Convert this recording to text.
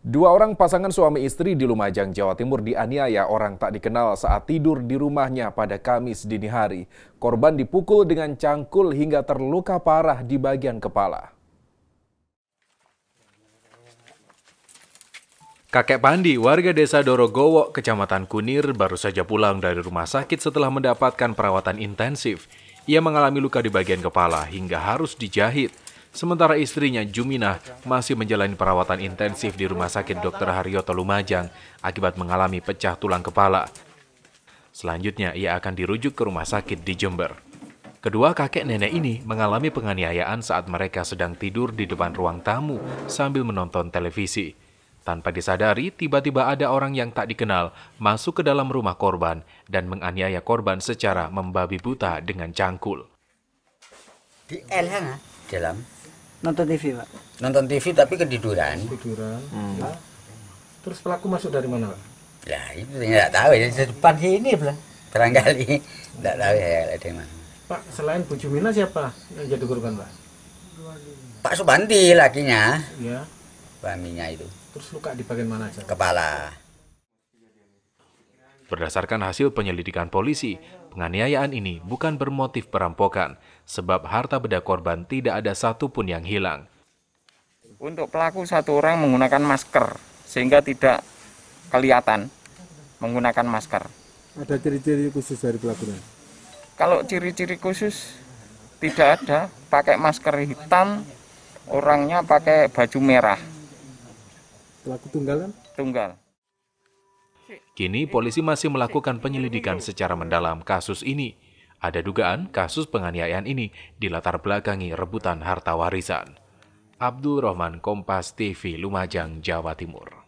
Dua orang pasangan suami istri di Lumajang, Jawa Timur dianiaya orang tak dikenal saat tidur di rumahnya pada Kamis dini hari. Korban dipukul dengan cangkul hingga terluka parah di bagian kepala. Kakek Pandi, warga desa Dorogowo, Kecamatan Kunir, baru saja pulang dari rumah sakit setelah mendapatkan perawatan intensif. Ia mengalami luka di bagian kepala hingga harus dijahit. Sementara istrinya, Jumina masih menjalani perawatan intensif di Rumah Sakit Dr. Haryoto Lumajang akibat mengalami pecah tulang kepala. Selanjutnya, ia akan dirujuk ke rumah sakit di Jember. Kedua kakek nenek ini mengalami penganiayaan saat mereka sedang tidur di depan ruang tamu sambil menonton televisi. Tanpa disadari, tiba-tiba ada orang yang tak dikenal masuk ke dalam rumah korban dan menganiaya korban secara membabi buta dengan cangkul. Di L, dalam nonton TV pak nonton TV tapi ketiduran ketiduran hmm. ya. terus pelaku masuk dari mana pak ya itu tidak tahu ya di depan sini belum barangkali tidak tahu ya dari mana pak selain Bu Jumina siapa yang jadi korban pak Pak Subandi lakinya ya suaminya itu terus luka di bagian mana aja kepala Berdasarkan hasil penyelidikan polisi, penganiayaan ini bukan bermotif perampokan, sebab harta benda korban tidak ada satupun yang hilang. Untuk pelaku satu orang menggunakan masker, sehingga tidak kelihatan menggunakan masker. Ada ciri-ciri khusus dari pelakunya? Kalau ciri-ciri khusus tidak ada, pakai masker hitam, orangnya pakai baju merah. Pelaku tunggal kan? Tunggal. Kini polisi masih melakukan penyelidikan secara mendalam kasus ini. Ada dugaan kasus penganiayaan ini dilatar belakangi rebutan harta warisan. Abdul Rahman Kompas TV Lumajang, Jawa Timur.